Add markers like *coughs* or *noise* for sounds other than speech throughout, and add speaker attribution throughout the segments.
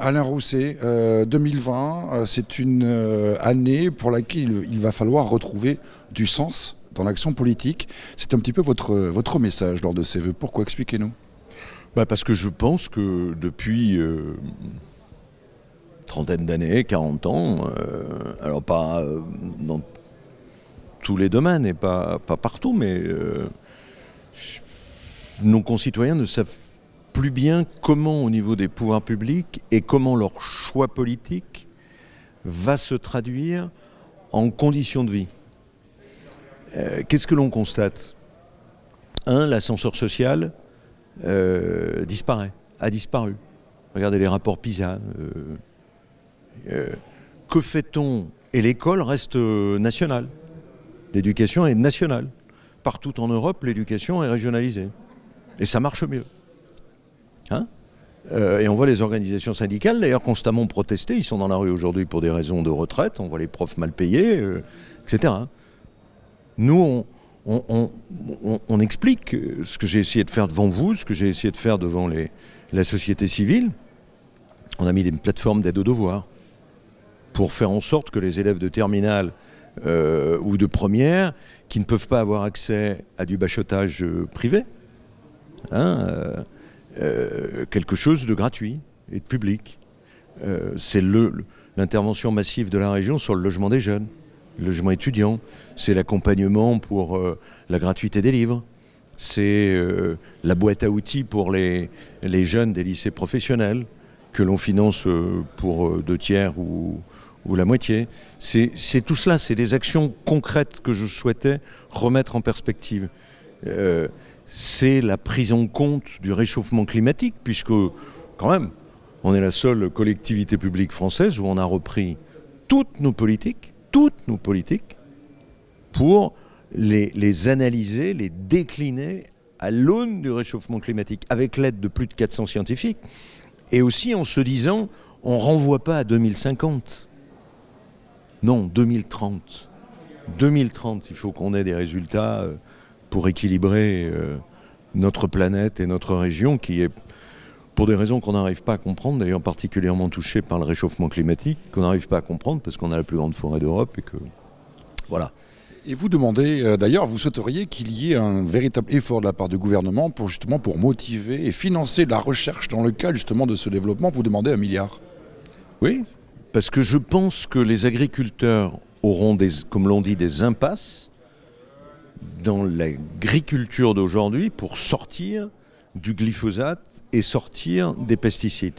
Speaker 1: Alain Rousset, 2020, euh, euh, c'est une euh, année pour laquelle il va falloir retrouver du sens dans l'action politique. C'est un petit peu votre, votre message lors de ces vœux. Pourquoi Expliquez-nous. Bah, parce que je pense que depuis
Speaker 2: trentaine d'années, 40 ans, alors pas dans tous les domaines et pas, pas partout, mais nos concitoyens ne savent plus bien comment au niveau des pouvoirs publics et comment leur choix politique va se traduire en conditions de vie. Euh, qu'est-ce que l'on constate Un, l'ascenseur social euh, disparaît, a disparu. Regardez les rapports PISA. Euh, que fait-on Et l'école reste nationale. L'éducation est nationale. Partout en Europe, l'éducation est régionalisée. Et ça marche mieux. Hein euh, et on voit les organisations syndicales d'ailleurs constamment protester. Ils sont dans la rue aujourd'hui pour des raisons de retraite. On voit les profs mal payés, euh, etc. Nous, on, on, explique ce que j'ai essayé de faire devant vous, ce que j'ai essayé de faire devant les, la société civile. On a mis des plateformes d'aide aux devoirs pour faire en sorte que les élèves de terminale euh, ou de première qui ne peuvent pas avoir accès à du bachotage privé, hein, euh, quelque chose de gratuit et de public. Euh, c'est l'intervention massive de la région sur le logement des jeunes, le logement étudiant, c'est l'accompagnement pour euh, la gratuité des livres, c'est la boîte à outils pour les, les jeunes des lycées professionnels que l'on finance pour deux tiers ou, la moitié. C'est tout cela, c'est des actions concrètes que je souhaitais remettre en perspective c'est la prise en compte du réchauffement climatique, puisque quand même, on est la seule collectivité publique française où on a repris toutes nos politiques, toutes nos politiques, pour les, analyser, les décliner à l'aune du réchauffement climatique, avec l'aide de plus de 400 scientifiques, et aussi en se disant, on ne renvoie pas à 2050, non, 2030. 2030, il faut qu'on ait des résultats. Euh, pour équilibrer euh, notre planète et notre région qui est pour des raisons qu'on n'arrive pas à comprendre, d'ailleurs particulièrement touchée par le réchauffement climatique, qu'on n'arrive pas à comprendre parce qu'on a la plus grande forêt d'Europe
Speaker 1: et que voilà. Et vous demandez, euh, d'ailleurs, vous souhaiteriez qu'il y ait un véritable effort de la part du gouvernement pour justement pour motiver et financer la recherche dans le cas justement de ce développement. Vous demandez un milliard. Oui,
Speaker 2: parce que je pense que les agriculteurs auront des, comme l'on dit, des impasses dans l'agriculture d'aujourd'hui pour sortir du glyphosate et sortir des pesticides.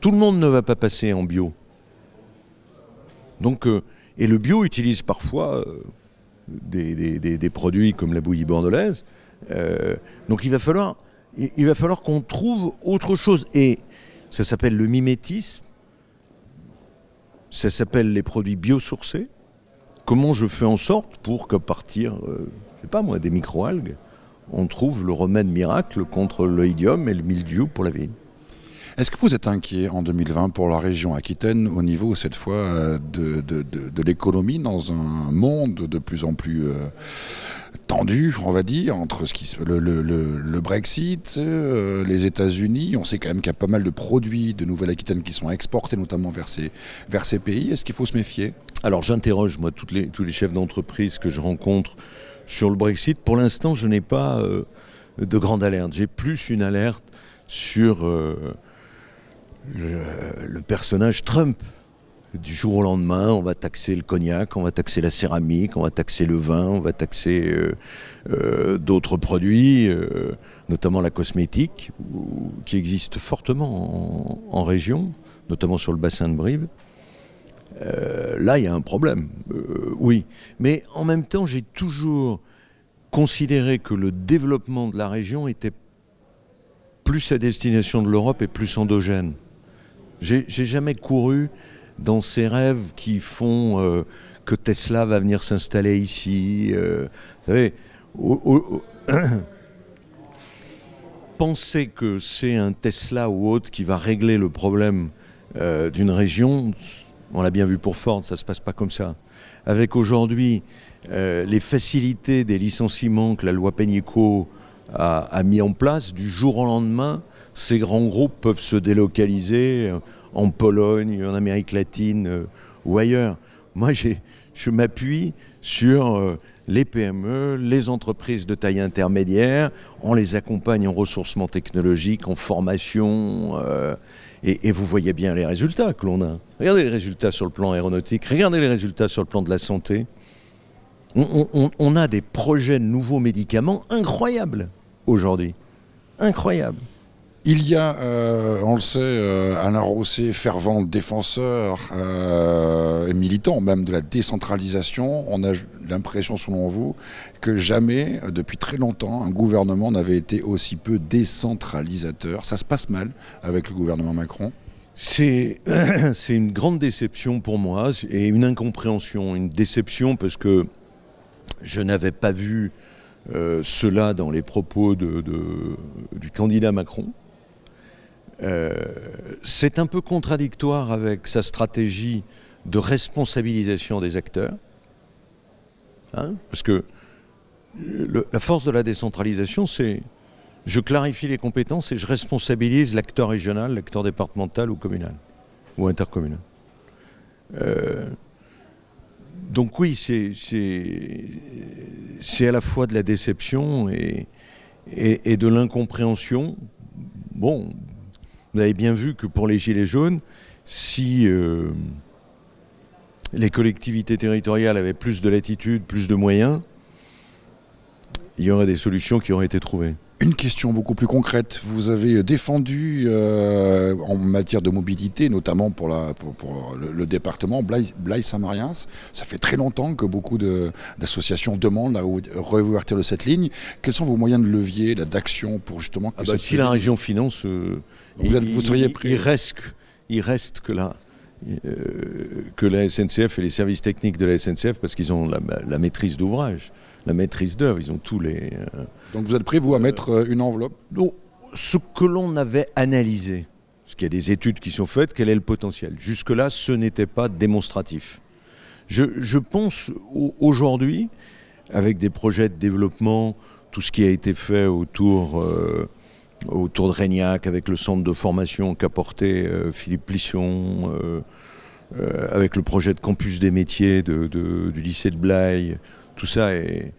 Speaker 2: Tout le monde ne va pas passer en bio. Donc, euh, et le bio utilise parfois euh, des, des, produits comme la bouillie bordelaise. Euh, donc il va falloir, il va falloir qu'on trouve autre chose. Et ça s'appelle le mimétisme. Ça s'appelle les produits biosourcés. Comment je fais en sorte pour qu'à partir, des euh, je sais pas moi, des microalgues,
Speaker 1: on trouve le remède miracle contre l'oïdium et le mildiou pour la vigne est-ce que vous êtes inquiet en 2020 pour la région Aquitaine au niveau cette fois euh, de, l'économie dans un monde de plus en plus euh, tendu, on va dire, entre ce qui se, le, le, Brexit, euh, les États-Unis. On sait quand même qu'il y a pas mal de produits de Nouvelle-Aquitaine qui sont exportés, notamment vers ces, pays. Est-ce qu'il faut se méfier Alors j'interroge,
Speaker 2: moi, les, tous les chefs d'entreprise que je rencontre sur le Brexit. Pour l'instant, je n'ai pas euh, de grande alerte. J'ai plus une alerte sur euh, le personnage Trump du jour au lendemain, on va taxer le cognac, on va taxer la céramique, on va taxer le vin, on va taxer euh, euh, d'autres produits, euh, notamment la cosmétique, qui existe fortement en, région, notamment sur le bassin de Brive. là, il y a un problème, oui. Mais en même temps, j'ai toujours considéré que le développement de la région était plus à destination de l'Europe et plus endogène. J'ai jamais couru dans ses rêves qui font euh, que Tesla va venir s'installer ici. Euh, vous savez, *coughs* penser que c'est un Tesla ou autre qui va régler le problème euh, d'une région, on l'a bien vu pour Ford, ça ne se passe pas comme ça. Avec aujourd'hui les facilités des licenciements que la loi Pénicaud a, mis en place. Du jour au lendemain, ces grands groupes peuvent se délocaliser euh, en Pologne, en Amérique latine euh, ou ailleurs. Moi, je m'appuie sur euh, les PME, les entreprises de taille intermédiaire. On les accompagne en ressourcement technologique, en formation. et, vous voyez bien les résultats que l'on a. Regardez les résultats sur le plan aéronautique, regardez les résultats sur le plan de la santé. on a des projets de nouveaux médicaments incroyables
Speaker 1: aujourd'hui. Incroyable. Il y a, euh, on le sait, un euh, Alain fervent défenseur euh, et militant même de la décentralisation. On a l'impression, selon vous, que jamais, depuis très longtemps, un gouvernement n'avait été aussi peu décentralisateur. Ça se passe mal avec le gouvernement Macron *coughs* c'est une grande déception pour moi et une incompréhension,
Speaker 2: une déception parce que je n'avais pas vu euh, cela dans les propos du candidat Macron. Euh, c'est un peu contradictoire avec sa stratégie de responsabilisation des acteurs, hein, parce que la force de la décentralisation, c'est je clarifie les compétences et je responsabilise l'acteur régional, l'acteur départemental ou communal, ou intercommunal. Euh, donc oui, c'est c'est à la fois de la déception et, de l'incompréhension. Bon, vous avez bien vu que pour les Gilets jaunes, si euh, les collectivités territoriales avaient plus de latitude, plus de moyens, il y aurait des solutions qui auraient
Speaker 1: été trouvées. Une question beaucoup plus concrète. Vous avez défendu euh, en matière de mobilité, notamment pour, la, pour, le, département Blaye-Saint-Mariens. Ça fait très longtemps que beaucoup d'associations demandent à réouvertir de cette ligne. Quels sont vos moyens de levier, d'action pour justement que ah bah, Si la région
Speaker 2: finance, euh, vous, seriez pris. Il, reste, reste que la, euh, que la SNCF et les services techniques de la SNCF, parce qu'ils ont la maîtrise d'ouvrage la maîtrise d'œuvre. Ils ont tous les. Euh, Donc vous êtes prêt, vous, à euh, mettre euh, une enveloppe Donc, ce que l'on avait analysé, Ce qu'il y a des études qui sont faites, quel est le potentiel Jusque-là, ce n'était pas démonstratif. Je, pense aujourd'hui, avec des projets de développement, tout ce qui a été fait autour, autour de Régnac, avec le centre de formation qu'a porté Philippe Plisson, avec le projet de campus des métiers du lycée de Blaye, tout ça est...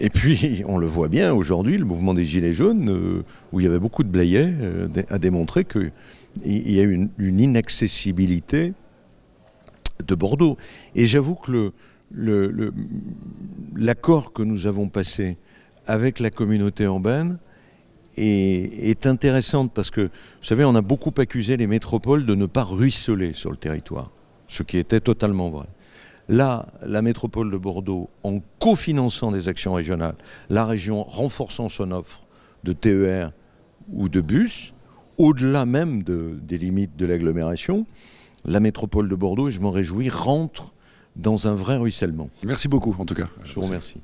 Speaker 2: Et puis, *laughs* on le voit bien aujourd'hui, le mouvement des Gilets jaunes, euh, où il y avait beaucoup de blayets, a euh, démontré qu'il y a une, une inaccessibilité de Bordeaux. Et j'avoue que l'accord que nous avons passé avec la communauté urbaine est, intéressant, parce que, vous savez, on a beaucoup accusé les métropoles de ne pas ruisseler sur le territoire, ce qui était totalement vrai. Là, la métropole de Bordeaux, en cofinançant des actions régionales, la région renforçant son offre de TER ou de bus, au-delà même des limites de l'agglomération, la métropole de Bordeaux, et je m'en réjouis, rentre dans un vrai ruissellement. Merci beaucoup en tout cas. Je vous remercie.